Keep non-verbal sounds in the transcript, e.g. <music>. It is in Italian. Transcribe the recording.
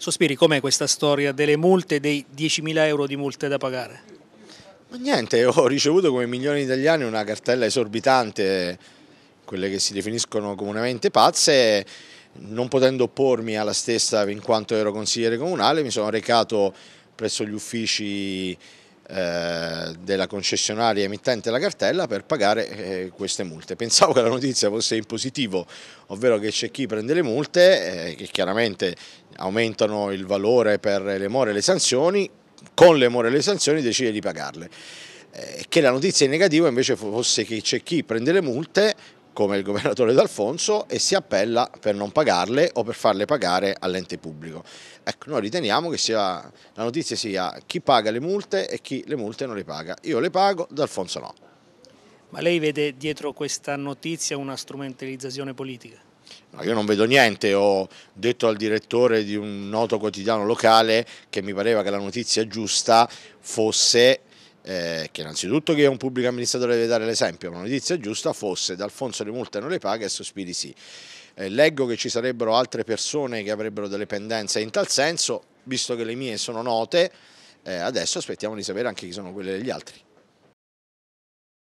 Sospiri, com'è questa storia delle multe, dei 10.000 euro di multe da pagare? Ma niente, <laughs> ho ricevuto come milioni di italiani una cartella esorbitante, quelle che si definiscono comunemente pazze, non potendo oppormi alla stessa in quanto ero consigliere comunale mi sono recato presso gli uffici eh, della concessionaria emittente la cartella per pagare eh, queste multe. Pensavo che la notizia fosse in positivo, ovvero che c'è chi prende le multe, eh, che chiaramente aumentano il valore per le more e le sanzioni, con le more e le sanzioni decide di pagarle che la notizia in negativo invece fosse che c'è chi prende le multe come il governatore D'Alfonso e si appella per non pagarle o per farle pagare all'ente pubblico. Ecco, noi riteniamo che sia, la notizia sia chi paga le multe e chi le multe non le paga. Io le pago, D'Alfonso no. Ma lei vede dietro questa notizia una strumentalizzazione politica? No, io non vedo niente, ho detto al direttore di un noto quotidiano locale che mi pareva che la notizia giusta fosse eh, che innanzitutto che un pubblico amministratore deve dare l'esempio, ma una notizia giusta fosse D'Alfonso le multe non le paga e sospiri sì. Eh, leggo che ci sarebbero altre persone che avrebbero delle pendenze in tal senso, visto che le mie sono note, eh, adesso aspettiamo di sapere anche chi sono quelle degli altri.